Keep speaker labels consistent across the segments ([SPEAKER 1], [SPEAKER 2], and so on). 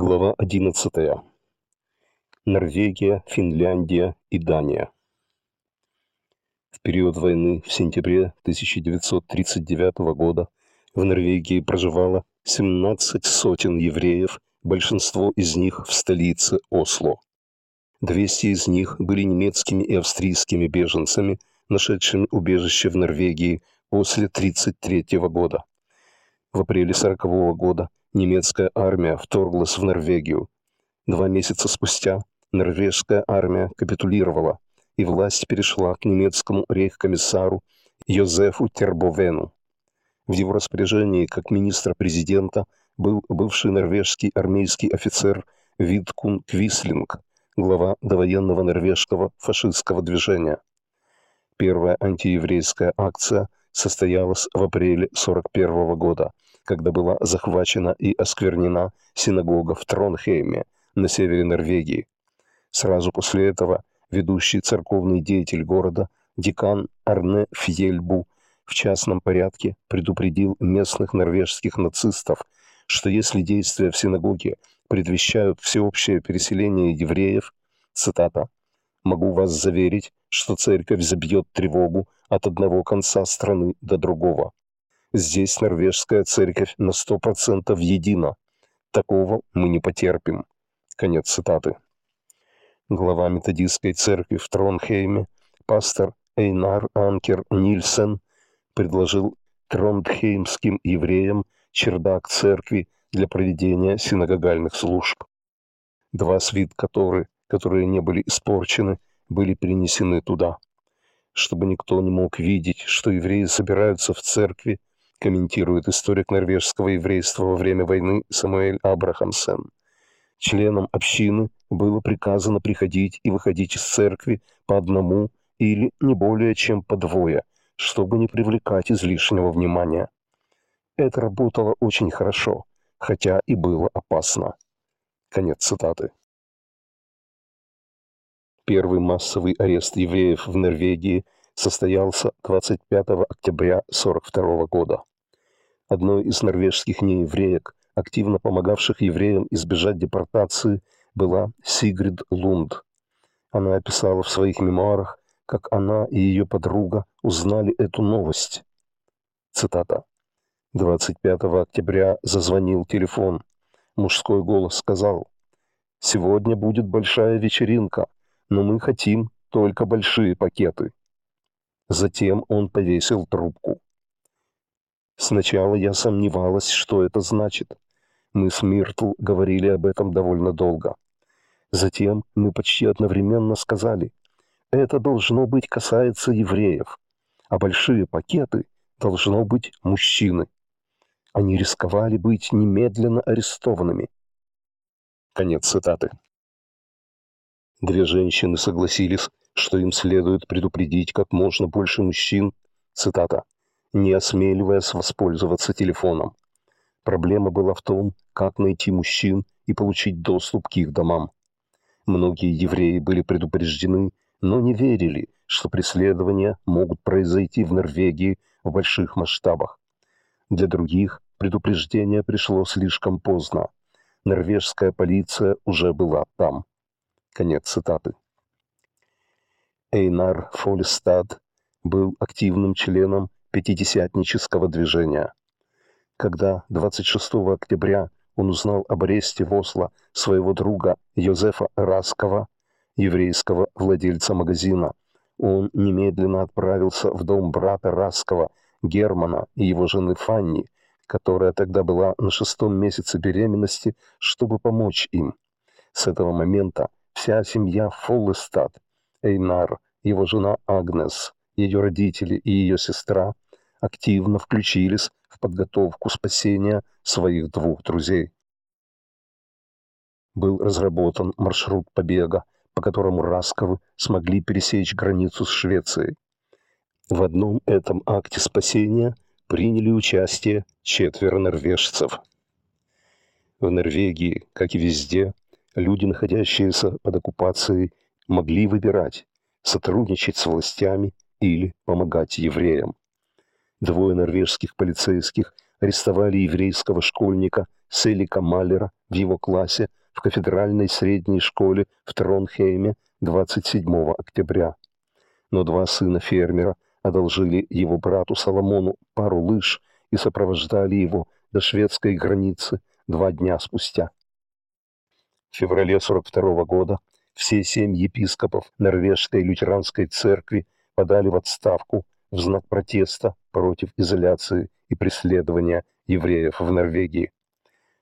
[SPEAKER 1] Глава 11. Норвегия, Финляндия и Дания. В период войны в сентябре 1939 года в Норвегии проживало 17 сотен евреев, большинство из них в столице Осло. 200 из них были немецкими и австрийскими беженцами, нашедшими убежище в Норвегии после 1933 года. В апреле 1940 года немецкая армия вторглась в Норвегию. Два месяца спустя норвежская армия капитулировала, и власть перешла к немецкому рейхкомиссару Йозефу Тербовену. В его распоряжении как министра президента был бывший норвежский армейский офицер Виткун Квислинг, глава довоенного норвежского фашистского движения. Первая антиеврейская акция состоялась в апреле 1941 года – когда была захвачена и осквернена синагога в Тронхейме на севере Норвегии. Сразу после этого ведущий церковный деятель города, декан Арне Фьельбу, в частном порядке предупредил местных норвежских нацистов, что если действия в синагоге предвещают всеобщее переселение евреев, цитата, «могу вас заверить, что церковь забьет тревогу от одного конца страны до другого». Здесь норвежская церковь на 100% едина. Такого мы не потерпим. Конец цитаты. Глава методистской церкви в Тронхейме, пастор Эйнар Анкер Нильсен, предложил Тронхеймским евреям чердак церкви для проведения синагогальных служб. Два свитка которые, которые не были испорчены, были принесены туда, чтобы никто не мог видеть, что евреи собираются в церкви комментирует историк норвежского еврейства во время войны Самуэль Абрахамсен. Членам общины было приказано приходить и выходить из церкви по одному или не более чем по двое, чтобы не привлекать излишнего внимания. Это работало очень хорошо, хотя и было опасно. Конец цитаты. Первый массовый арест евреев в Норвегии состоялся 25 октября 1942 года одной из норвежских неевреек, активно помогавших евреям избежать депортации, была Сигрид Лунд. Она описала в своих мемуарах, как она и ее подруга узнали эту новость. Цитата. 25 октября зазвонил телефон. Мужской голос сказал, «Сегодня будет большая вечеринка, но мы хотим только большие пакеты». Затем он повесил трубку. Сначала я сомневалась, что это значит. Мы с Миртл говорили об этом довольно долго. Затем мы почти одновременно сказали, это должно быть касается евреев, а большие пакеты должно быть мужчины. Они рисковали быть немедленно арестованными. Конец цитаты. Две женщины согласились, что им следует предупредить как можно больше мужчин, цитата, не осмеливаясь воспользоваться телефоном. Проблема была в том, как найти мужчин и получить доступ к их домам. Многие евреи были предупреждены, но не верили, что преследования могут произойти в Норвегии в больших масштабах. Для других предупреждение пришло слишком поздно. Норвежская полиция уже была там. Конец цитаты. Эйнар Фолестад был активным членом пятидесятнического движения. Когда 26 октября он узнал об аресте в Осло своего друга Йозефа Раскова, еврейского владельца магазина, он немедленно отправился в дом брата Раскова, Германа и его жены Фанни, которая тогда была на шестом месяце беременности, чтобы помочь им. С этого момента вся семья Фоллестад, Эйнар, его жена Агнес, ее родители и ее сестра – активно включились в подготовку спасения своих двух друзей. Был разработан маршрут побега, по которому Расковы смогли пересечь границу с Швецией. В одном этом акте спасения приняли участие четверо норвежцев. В Норвегии, как и везде, люди, находящиеся под оккупацией, могли выбирать сотрудничать с властями или помогать евреям. Двое норвежских полицейских арестовали еврейского школьника Селика Малера в его классе в кафедральной средней школе в Тронхейме 27 октября. Но два сына фермера одолжили его брату Соломону пару лыж и сопровождали его до шведской границы два дня спустя. В феврале 42 года все семь епископов Норвежской лютеранской церкви подали в отставку в знак протеста против изоляции и преследования евреев в Норвегии.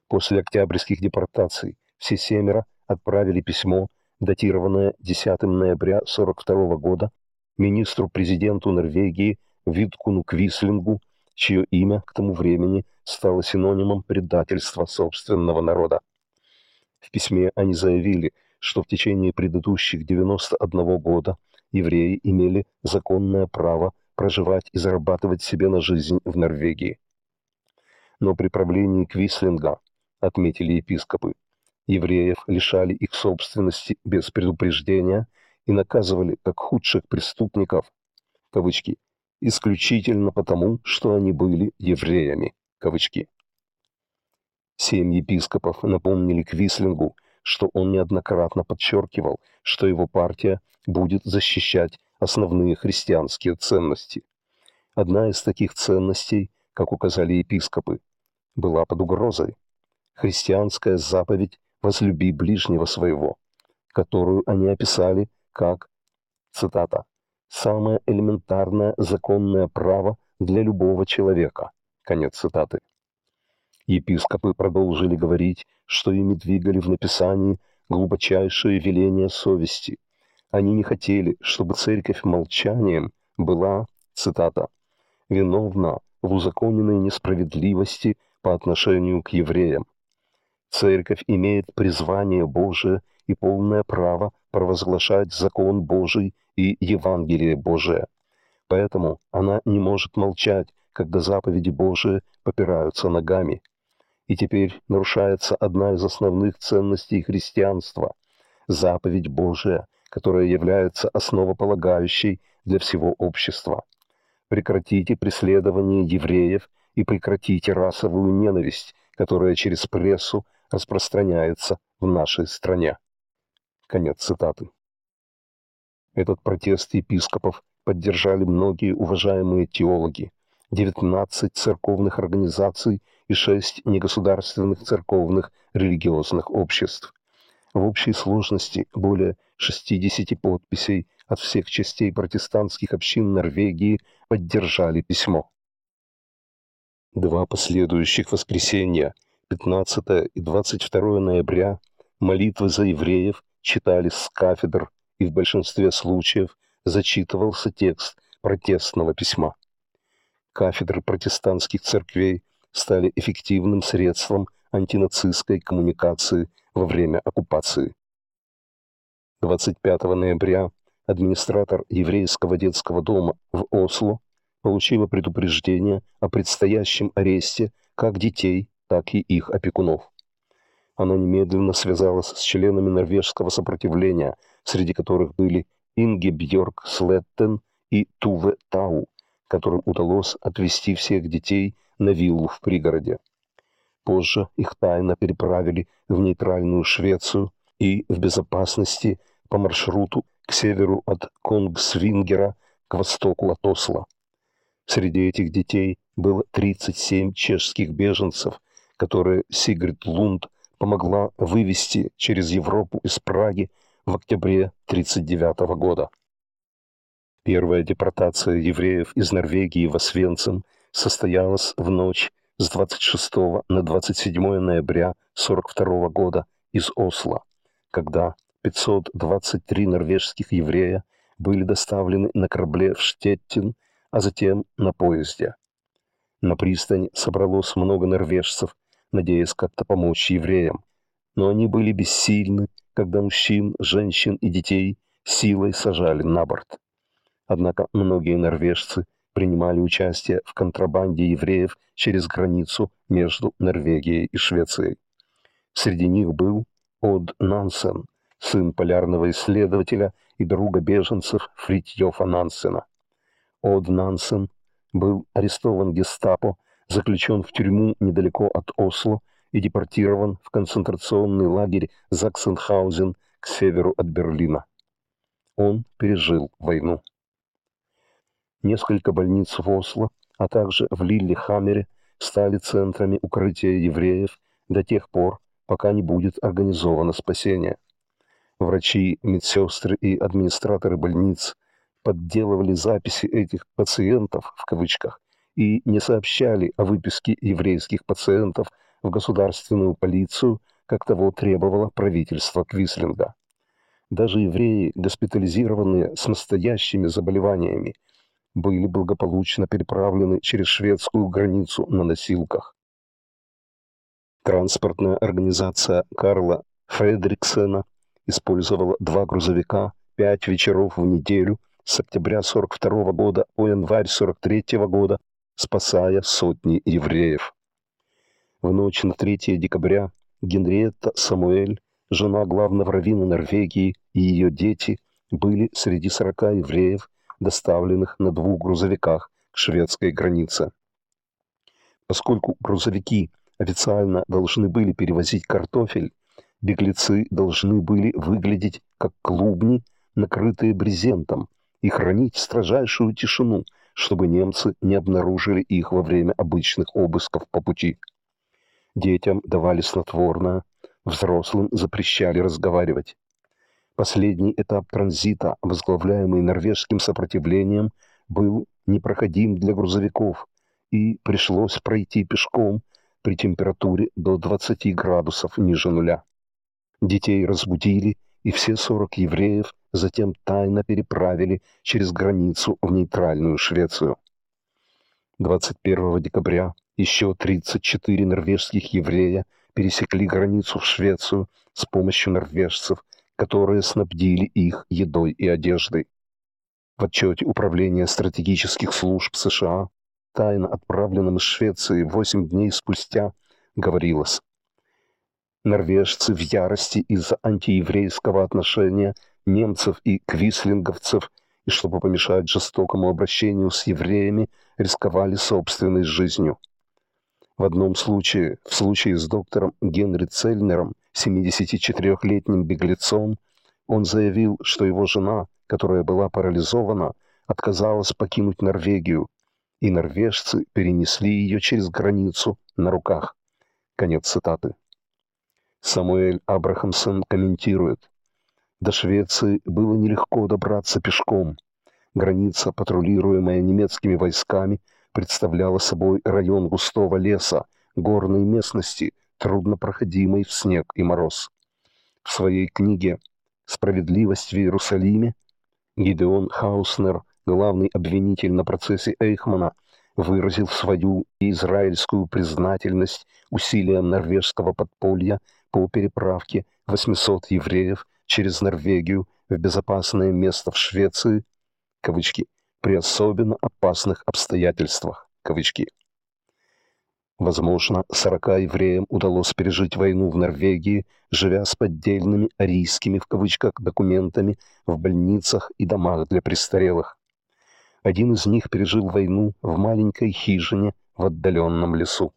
[SPEAKER 1] После октябрьских депортаций все семеро отправили письмо, датированное 10 ноября 1942 года, министру-президенту Норвегии Виткуну Квислингу, чье имя к тому времени стало синонимом предательства собственного народа. В письме они заявили, что в течение предыдущих 91 года евреи имели законное право проживать и зарабатывать себе на жизнь в Норвегии. Но при правлении Квислинга, отметили епископы, евреев лишали их собственности без предупреждения и наказывали как худших преступников, кавычки, исключительно потому, что они были евреями, кавычки. Семь епископов напомнили Квислингу, что он неоднократно подчеркивал, что его партия будет защищать основные христианские ценности. Одна из таких ценностей, как указали епископы, была под угрозой. Христианская заповедь «возлюби ближнего своего», которую они описали как, цитата, «самое элементарное законное право для любого человека». Конец цитаты. Епископы продолжили говорить, что ими двигали в написании глубочайшие веления совести, они не хотели, чтобы церковь молчанием была, цитата, «виновна в узаконенной несправедливости по отношению к евреям». Церковь имеет призвание Божие и полное право провозглашать закон Божий и Евангелие Божие. Поэтому она не может молчать, когда заповеди Божии попираются ногами. И теперь нарушается одна из основных ценностей христианства – заповедь Божия, которая является основополагающей для всего общества. Прекратите преследование евреев и прекратите расовую ненависть, которая через прессу распространяется в нашей стране. Конец цитаты. Этот протест епископов поддержали многие уважаемые теологи, 19 церковных организаций и 6 негосударственных церковных религиозных обществ в общей сложности более 60 подписей от всех частей протестантских общин Норвегии поддержали письмо. Два последующих воскресенья, 15 и 22 ноября, молитвы за евреев читались с кафедр и в большинстве случаев зачитывался текст протестного письма. Кафедры протестантских церквей стали эффективным средством антинацистской коммуникации во время оккупации. 25 ноября администратор еврейского детского дома в Осло получила предупреждение о предстоящем аресте как детей, так и их опекунов. Она немедленно связалась с членами норвежского сопротивления, среди которых были Инги Бьорк Слеттен и Туве Тау, которым удалось отвезти всех детей на виллу в пригороде. Позже их тайно переправили в нейтральную Швецию и в безопасности по маршруту к северу от Конгсвингера к востоку от Осло. Среди этих детей было 37 чешских беженцев, которые Сигрид Лунд помогла вывести через Европу из Праги в октябре 1939 года. Первая депортация евреев из Норвегии в Освенцим состоялась в ночь с 26 на 27 ноября 1942 года из Осло, когда 523 норвежских еврея были доставлены на корабле в Штеттин, а затем на поезде. На пристань собралось много норвежцев, надеясь как-то помочь евреям. Но они были бессильны, когда мужчин, женщин и детей силой сажали на борт. Однако многие норвежцы – принимали участие в контрабанде евреев через границу между Норвегией и Швецией. Среди них был Од Нансен, сын полярного исследователя и друга беженцев Фритьёфа Нансена. Од Нансен был арестован гестапо, заключен в тюрьму недалеко от Осло и депортирован в концентрационный лагерь Заксенхаузен к северу от Берлина. Он пережил войну. Несколько больниц в Осло, а также в Лиллехаммере стали центрами укрытия евреев до тех пор, пока не будет организовано спасение. Врачи, медсестры и администраторы больниц подделывали записи этих «пациентов» в кавычках и не сообщали о выписке еврейских пациентов в государственную полицию, как того требовало правительство Квислинга. Даже евреи, госпитализированные с настоящими заболеваниями были благополучно переправлены через шведскую границу на носилках. Транспортная организация Карла Фредриксена использовала два грузовика пять вечеров в неделю с октября 42 года по январь 43 года, спасая сотни евреев. В ночь на 3 декабря Генриетта Самуэль, жена главного раввина Норвегии и ее дети были среди 40 евреев, доставленных на двух грузовиках к шведской границе. Поскольку грузовики официально должны были перевозить картофель, беглецы должны были выглядеть как клубни, накрытые брезентом, и хранить строжайшую тишину, чтобы немцы не обнаружили их во время обычных обысков по пути. Детям давали снотворное, взрослым запрещали разговаривать. Последний этап транзита, возглавляемый норвежским сопротивлением, был непроходим для грузовиков, и пришлось пройти пешком при температуре до 20 градусов ниже нуля. Детей разбудили, и все 40 евреев затем тайно переправили через границу в нейтральную Швецию. 21 декабря еще 34 норвежских еврея пересекли границу в Швецию с помощью норвежцев – которые снабдили их едой и одеждой. В отчете Управления стратегических служб США, тайно отправленном из Швеции восемь дней спустя, говорилось, Норвежцы в ярости из-за антиеврейского отношения немцев и квислинговцев и чтобы помешать жестокому обращению с евреями, рисковали собственной жизнью. В одном случае, в случае с доктором Генри Цельнером – 74-летним беглецом, он заявил, что его жена, которая была парализована, отказалась покинуть Норвегию, и норвежцы перенесли ее через границу на руках. Конец цитаты. Самуэль Абрахамсон комментирует. До Швеции было нелегко добраться пешком. Граница, патрулируемая немецкими войсками, представляла собой район густого леса, горной местности – труднопроходимой в снег и мороз. В своей книге «Справедливость в Иерусалиме» Гидеон Хауснер, главный обвинитель на процессе Эйхмана, выразил свою израильскую признательность усилиям норвежского подполья по переправке 800 евреев через Норвегию в безопасное место в Швеции, кавычки, при особенно опасных обстоятельствах, кавычки. Возможно, 40 евреям удалось пережить войну в Норвегии, живя с поддельными «арийскими» в кавычках документами в больницах и домах для престарелых. Один из них пережил войну в маленькой хижине в отдаленном лесу.